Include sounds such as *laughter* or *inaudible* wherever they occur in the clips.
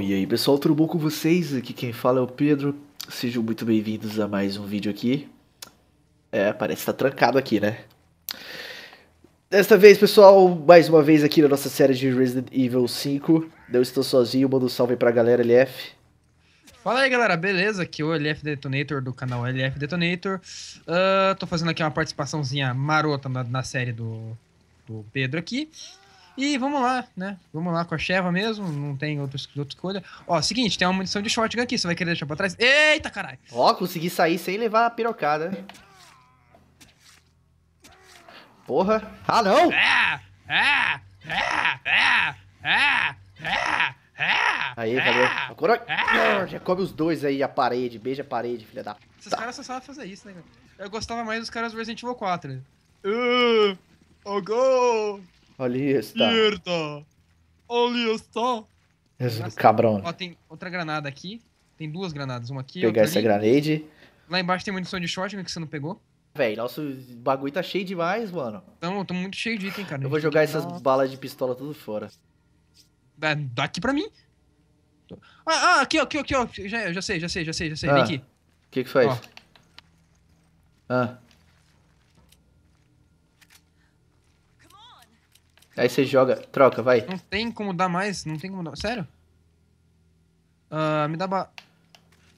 E aí pessoal, tudo bom com vocês? Aqui quem fala é o Pedro, sejam muito bem-vindos a mais um vídeo aqui. É, parece estar tá trancado aqui, né? Desta vez, pessoal, mais uma vez aqui na nossa série de Resident Evil 5. Eu estou sozinho, mando um salve pra galera, LF. Fala aí, galera, beleza? Aqui é o LF Detonator do canal LF Detonator. Uh, tô fazendo aqui uma participaçãozinha marota na, na série do, do Pedro aqui. E vamos lá, né? Vamos lá com a Sheva mesmo, não tem outra, escolha. Ó, seguinte, tem uma munição de shotgun aqui, você vai querer deixar pra trás? Eita, caralho! Ó, consegui sair sem levar a pirocada. Porra! Ah, não! É! É! É! É! É! É! é aí, é. valeu. Agora é. já come os dois aí, a parede, beija a parede, filha da... Esses caras só sabem fazer isso, né? Eu gostava mais dos caras do Resident Evil 4. Uh, oh, go! Ali está. Merda! Ali está. cabrão. Ó, tem outra granada aqui. Tem duas granadas, uma aqui e outra Pegar essa ali. granade. Lá embaixo tem munição de shotgun que você não pegou. Véi, nosso bagulho tá cheio demais, mano. Então, eu tô muito cheio de item, cara. Eu vou jogar essas balas de pistola tudo fora. Dá, dá aqui pra mim. Ah, ah, aqui, ó, aqui, ó, aqui, ó. Já, já sei, já sei, já sei, já sei. Ah, Vem aqui. O que que faz? Ah. Aí você joga, troca, vai. Não tem como dar mais, não tem como dar. Sério? Uh, me dá ba...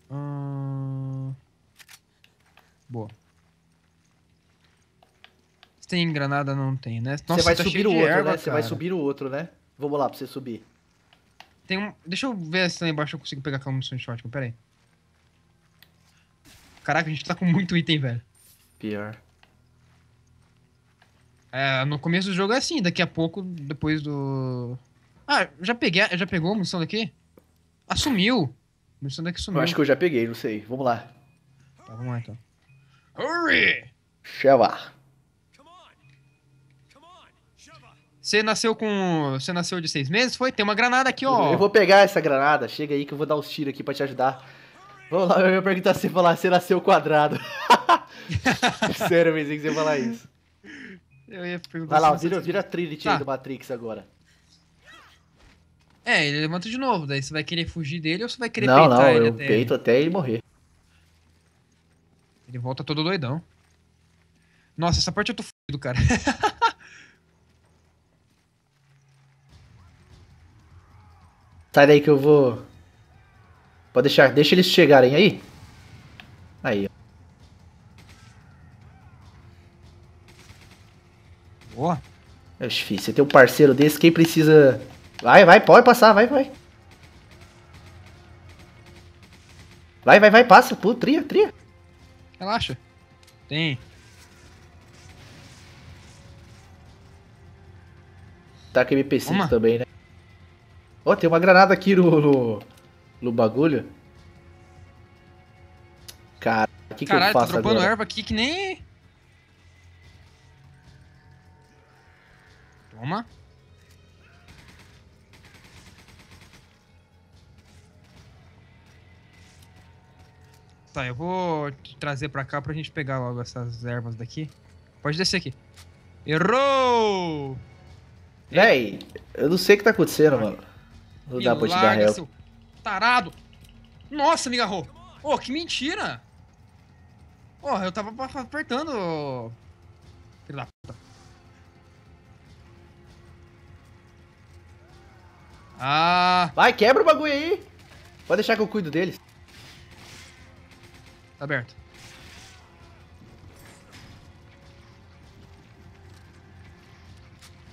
Uh... Boa. sem tem granada? Não tem, né? Nossa, você vai tá subir o outro, erva, né? Você vai subir o outro, né? Vamos lá pra você subir. Tem um... Deixa eu ver se lá embaixo eu consigo pegar aquela missão munição de shotgun, pera aí. Caraca, a gente tá com muito item, velho. Pior. É, no começo do jogo é assim, daqui a pouco, depois do. Ah, já peguei, já pegou a munição daqui? Assumiu! A munição daqui sumiu. Eu acho que eu já peguei, não sei. Vamos lá. Tá, vamos lá então. Hurry! Sheva. Você nasceu com. Você nasceu de seis meses? Foi? Tem uma granada aqui, ó. Eu vou pegar essa granada, chega aí que eu vou dar uns tiros aqui pra te ajudar. Vamos lá, eu ia perguntar se você falar, você nasceu quadrado. *laughs* Sério, eu pensei que você ia falar isso. Eu ia perguntar. Vai lá, vira, vira a Trinity tá. do Matrix agora. É, ele levanta de novo, daí você vai querer fugir dele ou você vai querer não, peitar não, ele eu até... peito até ele morrer. Ele volta todo doidão. Nossa, essa parte eu tô fudido, cara. *laughs* Sai daí que eu vou... Pode deixar, deixa eles chegarem aí. Aí, ó. É difícil. Você tem um parceiro desse, quem precisa. Vai, vai, pode passar, vai, vai. Vai, vai, vai, passa. Pô, tria, tria. Relaxa. Tem. Tá com MPC uma. também, né? Ó, oh, tem uma granada aqui no, no, no bagulho. Cara, o que, que eu tá faço tá dropando erva aqui que nem... Toma. Tá, eu vou te trazer pra cá pra gente pegar logo essas ervas daqui. Pode descer aqui. Errou! Véi, eu não sei o que tá acontecendo, mano. Não dá pra te dar help. Seu tarado! Nossa, me agarrou! Ô, oh, que mentira! Ó, oh, eu tava apertando. Filho da puta. Ah. Vai, quebra o bagulho aí. Pode deixar que eu cuido deles. Tá aberto.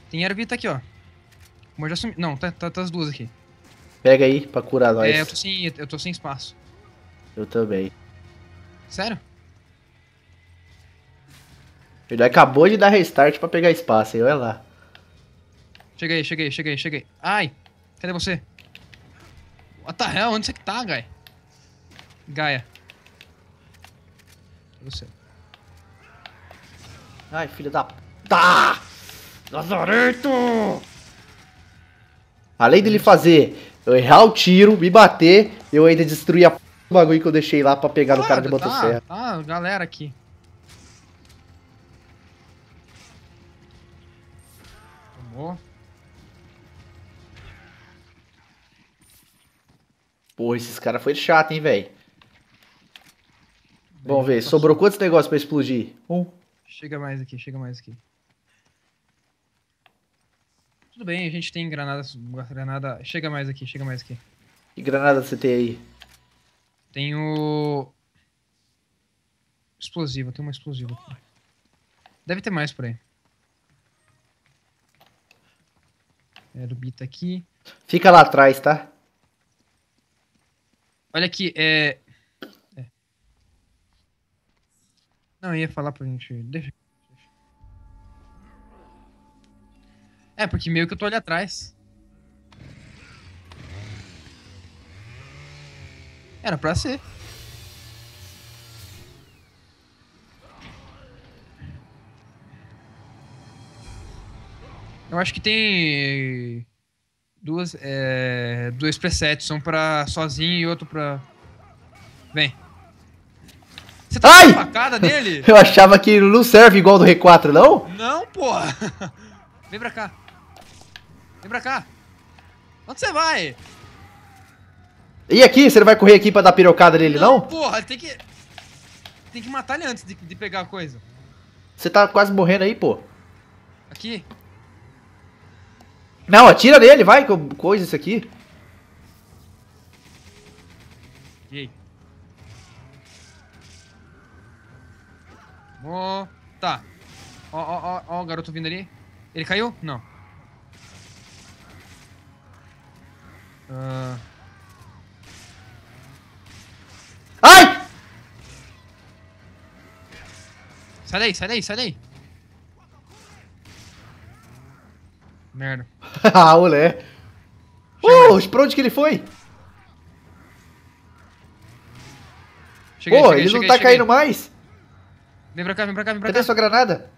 Tem ervita aqui, ó. Uma já sumiu. Não, tá, tá, tá, as duas aqui. Pega aí pra curar nós. É, eu tô sem, eu tô sem espaço. Eu também. Sério? Ele acabou de dar restart pra pegar espaço, aí, olha lá. Cheguei, cheguei, cheguei, cheguei. Ai! Cadê você? What the hell? Onde você que tá, Gaia? Gaia. Não você. Ai, filho da... Tá! Ah! Lazarento! Além dele fazer eu errar o tiro, me bater, eu ainda destruí a p... bagulho que eu deixei lá pra pegar claro, no cara de tá, motosserra. Tá, tá, galera aqui. Tomou. Porra, esses caras foram chato, hein, velho. Vamos ver, sobrou quantos negócios pra explodir? Um. Chega mais aqui, chega mais aqui. Tudo bem, a gente tem granada, granada... Chega mais aqui, chega mais aqui. Que granada você tem aí? Tenho... Explosiva, tem uma explosiva aqui. Deve ter mais por aí. É, do Bita aqui. Fica lá atrás, tá? Olha aqui, é... é. Não, ia falar pra gente. Deixa. É, porque meio que eu tô ali atrás. Era pra ser. Eu acho que tem duas, é, dois presets, um pra sozinho e outro pra. Vem. Você tá Ai! facada dele? *laughs* Eu achava que não serve igual do R4, não? Não, porra! *laughs* Vem pra cá! Vem pra cá! Onde você vai? E aqui? Você não vai correr aqui pra dar pirocada nele, não? não? Porra, tem que. Tem que matar ele antes de, de pegar a coisa. Você tá quase morrendo aí, pô. Aqui? Não, atira nele, vai, que coisa isso aqui. E aí? Oh, tá. Ó, ó, ó, ó o garoto vindo ali. Ele caiu? Não. Uh... Ai! Sai daí, sai daí, sai daí. Merda. *laughs* ah, olé. Ô, oh, pra onde que ele foi? Cheguei, Pô, cheguei, ele cheguei, não tá caindo mais. Vem pra cá, vem pra cá, vem pra Cadê cá. Cadê sua granada?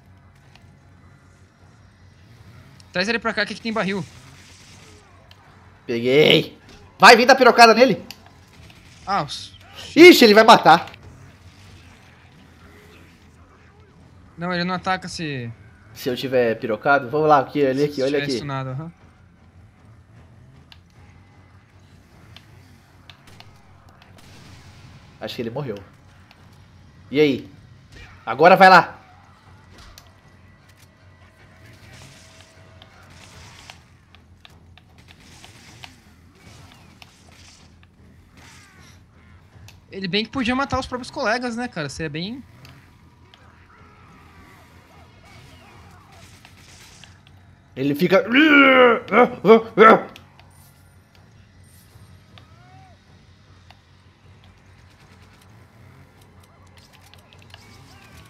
Traz ele pra cá, que, que tem barril. Peguei. Vai, vem dar pirocada nele. Ah, os... Ixi, ele vai matar. Não, ele não ataca se... Se eu tiver pirocado, vamos lá, aqui, olha aqui, olha aqui. Nada, uhum. Acho que ele morreu. E aí? Agora vai lá! Ele bem que podia matar os próprios colegas, né, cara? Seria bem Ele fica.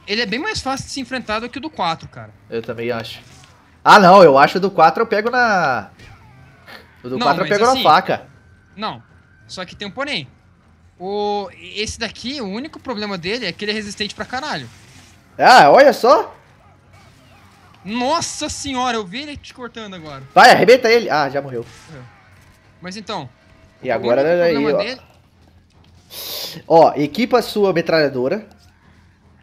Ele é bem mais fácil de se enfrentar do que o do 4, cara. Eu também acho. Ah, não, eu acho o do 4 eu pego na. O do 4 eu pego assim, na faca. Não, só que tem um porém. O, esse daqui, o único problema dele é que ele é resistente pra caralho. Ah, olha só! Nossa senhora, eu vi ele te cortando agora. Vai, arrebenta ele. Ah, já morreu. É. Mas então. E agora né, aí, ó. ó, equipa sua metralhadora.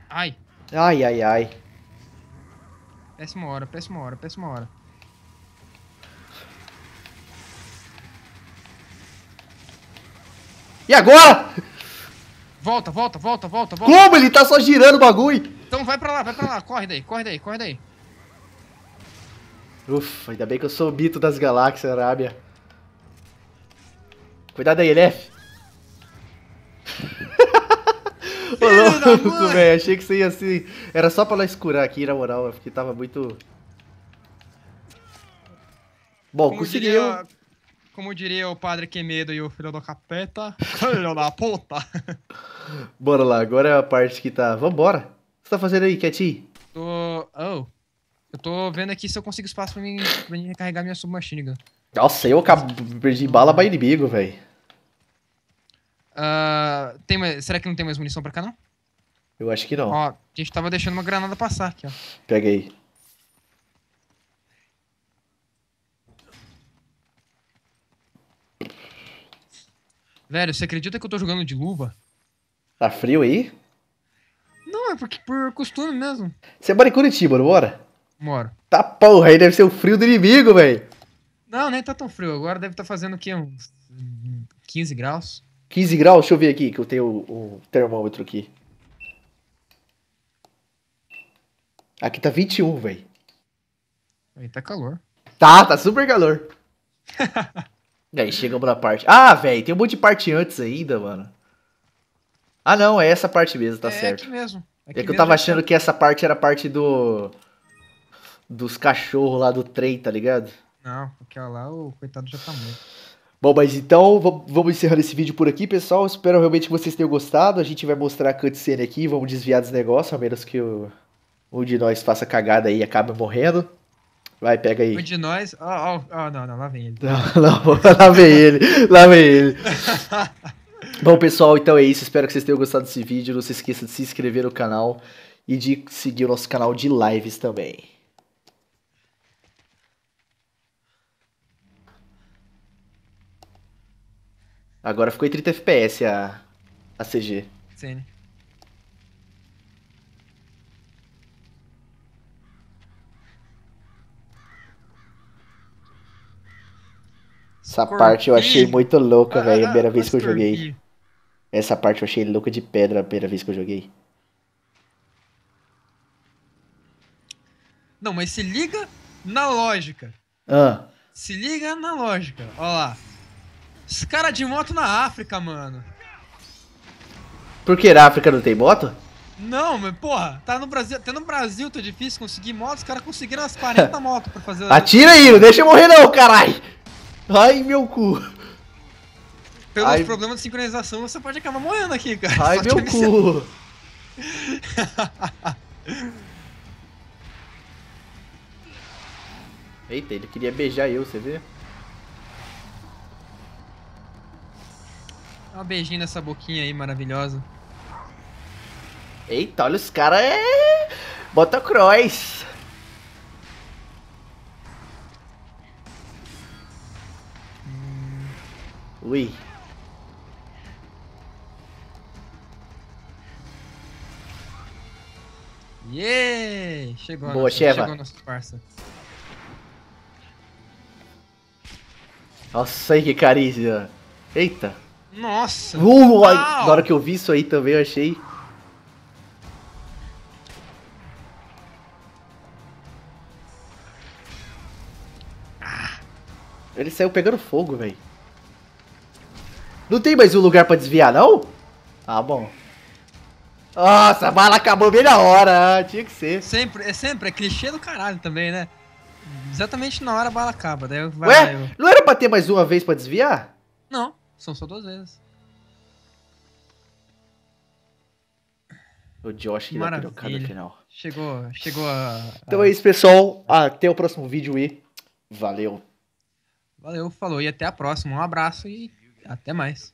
Ai. Ai, ai, ai. Péssima hora, péssima hora, péssima hora. E agora? Volta, volta, volta, volta, volta. Como? Ele tá só girando o bagulho. Então vai pra lá, vai pra lá. Corre daí, corre daí, corre daí. Ufa, ainda bem que eu sou o Bito das Galáxias, Arábia. Cuidado aí, Elef. *laughs* Ô, louco, velho. Achei que você ia assim. Era só pra lá escurar aqui, na moral, porque tava muito. Bom, como conseguiu. Diria, como diria o padre Quemedo e o filho do capeta. *laughs* filho da puta. Bora lá, agora é a parte que tá. Vambora. O que você tá fazendo aí, quietinho? Tô. Oh. Eu tô vendo aqui se eu consigo espaço pra mim, pra mim recarregar minha submachine gun. Nossa, eu acabo, perdi bala pra inimigo, velho. Uh, ah, tem mais, será que não tem mais munição pra cá, não? Eu acho que não. Ó, a gente tava deixando uma granada passar aqui, ó. Peguei. Velho, você acredita que eu tô jogando de luva? Tá frio aí? Não, é porque por costume mesmo. Você é em Curitiba, moro. Tá porra, aí deve ser o frio do inimigo, velho. Não, nem tá tão frio. Agora deve estar tá fazendo o quê? Uns 15 graus? 15 graus? Deixa eu ver aqui, que eu tenho o, o termômetro aqui. Aqui tá 21, velho. Aí tá calor. Tá, tá super calor. e *laughs* aí, chegamos na parte. Ah, velho, tem um monte de parte antes ainda, mano. Ah, não, é essa parte mesmo, tá é certo. É aqui mesmo. Aqui é que mesmo eu tava achando tá. que essa parte era parte do dos cachorros lá do trem, tá ligado? Não, porque lá, o coitado já tá morto. Bom, mas então vamos encerrando esse vídeo por aqui, pessoal. Espero realmente que vocês tenham gostado. A gente vai mostrar a cutscene aqui, vamos desviar dos negócios, a menos que o, um de nós faça cagada aí e acabe morrendo. Vai, pega aí. Um de nós. Ah, oh, oh, oh, não, não, lá vem ele. Não, não, *laughs* lá vem ele, lá vem ele. *laughs* Bom, pessoal, então é isso. Espero que vocês tenham gostado desse vídeo. Não se esqueça de se inscrever no canal e de seguir o nosso canal de lives também. Agora ficou em 30 FPS a, a CG. Sim. Essa Corpi. parte eu achei muito louca, ah, velho, a ah, primeira ah, vez que eu joguei. Essa parte eu achei louca de pedra a primeira vez que eu joguei. Não, mas se liga na lógica. Ah. Se liga na lógica. Olha lá. Os caras de moto na África, mano. Por que na África não tem moto? Não, mas porra, tá no Brasil, até tá no Brasil tá difícil conseguir motos, os caras conseguiram umas 40 *laughs* motos pra fazer. Atira aí, não deixa eu morrer não, carai! Ai, meu cu. Pelos Ai... problemas de sincronização, você pode acabar morrendo aqui, cara. Ai, Só meu cu. *laughs* Eita, ele queria beijar eu, você vê? Dá um beijinho nessa boquinha aí maravilhosa. Eita, olha os caras é. Motocross. Hum. Ui. Yeah! Chegou, Boa, nossa, Sheva. chegou nosso parça. Nossa, que carícia Eita. Nossa! Uh, na hora que eu vi isso aí também, eu achei. Ah, ele saiu pegando fogo, velho. Não tem mais um lugar pra desviar, não? Ah, bom. Nossa, a bala acabou bem na hora. Tinha que ser. Sempre, é sempre. É clichê do caralho também, né? Exatamente na hora a bala acaba. Daí vai, Ué? Eu... Não era pra ter mais uma vez pra desviar? Não. São só duas vezes. O Josh que Maravilha. dá final. Chegou, chegou a, então a... Então é isso, pessoal. Até o próximo vídeo e valeu. Valeu, falou e até a próxima. Um abraço e até mais.